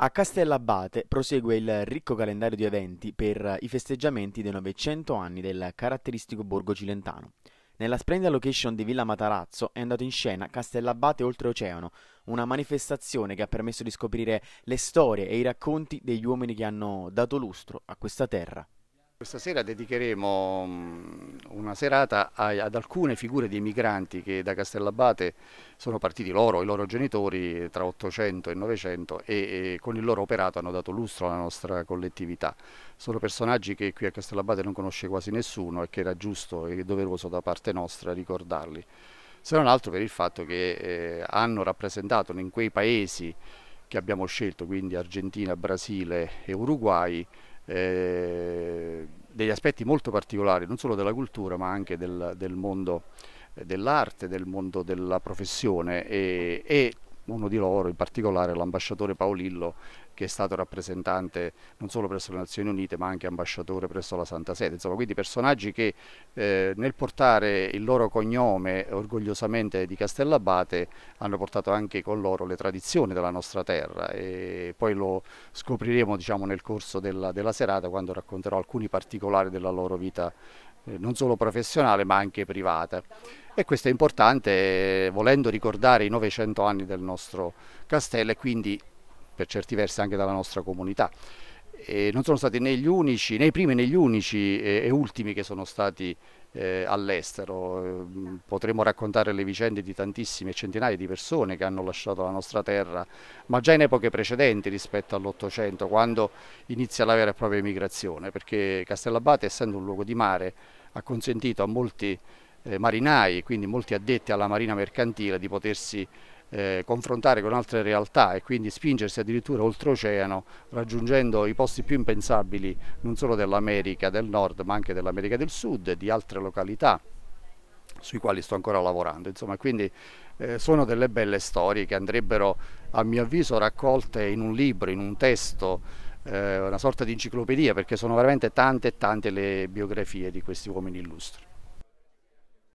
A Castellabate prosegue il ricco calendario di eventi per i festeggiamenti dei 900 anni del caratteristico borgo cilentano. Nella splendida location di Villa Matarazzo è andato in scena Castellabate Oltreoceano, una manifestazione che ha permesso di scoprire le storie e i racconti degli uomini che hanno dato lustro a questa terra. Questa sera dedicheremo mm, una serata ad alcune figure di migranti che da Castellabate sono partiti loro, i loro genitori, tra 800 e 900 e, e con il loro operato hanno dato lustro alla nostra collettività. Sono personaggi che qui a Castellabate non conosce quasi nessuno e che era giusto e doveroso da parte nostra ricordarli, se non altro per il fatto che eh, hanno rappresentato in quei paesi che abbiamo scelto, quindi Argentina, Brasile e Uruguay, eh, degli aspetti molto particolari, non solo della cultura ma anche del, del mondo eh, dell'arte, del mondo della professione e, e uno di loro, in particolare l'ambasciatore Paolillo, che è stato rappresentante non solo presso le Nazioni Unite, ma anche ambasciatore presso la Santa Sede. Insomma, quindi personaggi che eh, nel portare il loro cognome orgogliosamente di Castellabate hanno portato anche con loro le tradizioni della nostra terra e poi lo scopriremo diciamo, nel corso della, della serata quando racconterò alcuni particolari della loro vita eh, non solo professionale ma anche privata e questo è importante eh, volendo ricordare i 900 anni del nostro castello e quindi per certi versi anche della nostra comunità. E non sono stati né gli unici, né i primi né gli unici e, e ultimi che sono stati eh, all'estero. Ehm, potremmo raccontare le vicende di tantissime centinaia di persone che hanno lasciato la nostra terra, ma già in epoche precedenti rispetto all'Ottocento, quando inizia la vera e propria emigrazione, perché Castellabate, essendo un luogo di mare, ha consentito a molti eh, marinai, quindi molti addetti alla marina mercantile, di potersi eh, confrontare con altre realtà e quindi spingersi addirittura oltreoceano raggiungendo i posti più impensabili non solo dell'America del Nord ma anche dell'America del Sud e di altre località sui quali sto ancora lavorando. Insomma, quindi eh, sono delle belle storie che andrebbero, a mio avviso, raccolte in un libro, in un testo, eh, una sorta di enciclopedia, perché sono veramente tante e tante le biografie di questi uomini illustri.